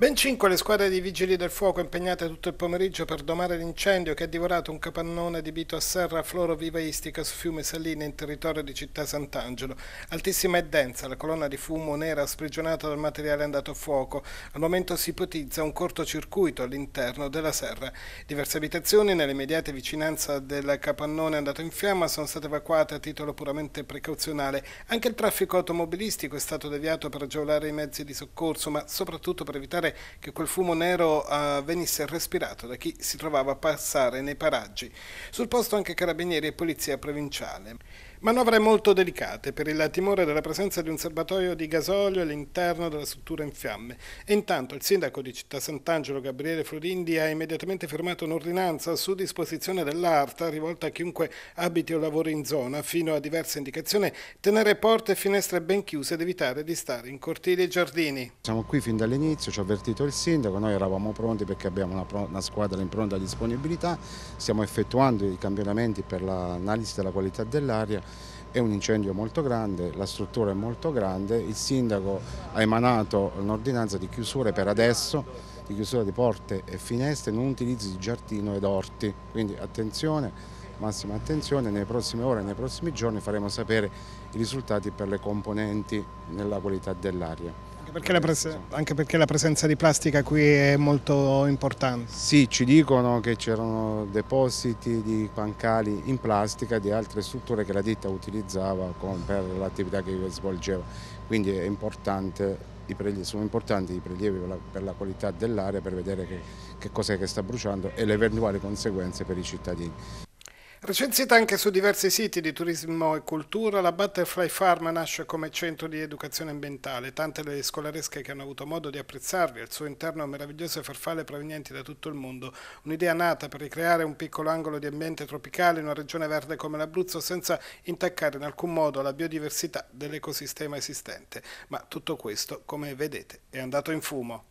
Ben cinque le squadre di vigili del fuoco impegnate tutto il pomeriggio per domare l'incendio che ha divorato un capannone adibito a serra floro florovivaistica su fiume Saline in territorio di città Sant'Angelo. Altissima e densa la colonna di fumo nera sprigionata dal materiale andato a fuoco. Al momento si ipotizza un cortocircuito all'interno della serra. Diverse abitazioni nelle immediate vicinanze del capannone andato in fiamma sono state evacuate a titolo puramente precauzionale. Anche il traffico automobilistico è stato deviato per agevolare i mezzi di soccorso, ma soprattutto per evitare evitare che quel fumo nero uh, venisse respirato da chi si trovava a passare nei paraggi. Sul posto anche carabinieri e polizia provinciale. Manovre molto delicate per il timore della presenza di un serbatoio di gasolio all'interno della struttura in fiamme. E intanto il sindaco di Città Sant'Angelo, Gabriele Florindi, ha immediatamente firmato un'ordinanza su disposizione dell'ARTA rivolta a chiunque abiti o lavori in zona, fino a diverse indicazioni, tenere porte e finestre ben chiuse ed evitare di stare in cortili e giardini. Siamo qui fin dall'inizio, ci ha avvertito il sindaco, noi eravamo pronti perché abbiamo una, una squadra in pronta disponibilità, stiamo effettuando i campionamenti per l'analisi della qualità dell'aria è un incendio molto grande, la struttura è molto grande, il sindaco ha emanato un'ordinanza di chiusura per adesso, di chiusura di porte e finestre, non utilizzi di giardino ed orti, quindi attenzione massima attenzione, nelle prossime ore, nei prossimi giorni faremo sapere i risultati per le componenti nella qualità dell'aria. Perché presen- anche perché la presenza di plastica qui è molto importante. Sì, ci dicono che c'erano depositi di pancali in plastica di altre strutture che la ditta utilizzava con, per l'attività che svolgeva, quindi prelievi, sono importanti i prelievi per la, per la qualità dell'aria, per vedere che, che cos'è che sta bruciando e le eventuali conseguenze per i cittadini. Recensita anche su diversi siti di turismo e cultura, la Butterfly Farm nasce come centro di educazione ambientale. Tante le scolaresche che hanno avuto modo di apprezzarvi, al suo interno meravigliose farfalle provenienti da tutto il mondo. Un'idea nata per ricreare un piccolo angolo di ambiente tropicale in una regione verde come l'Abruzzo senza intaccare in alcun modo la biodiversità dell'ecosistema esistente. Ma tutto questo, come vedete, è andato in fumo.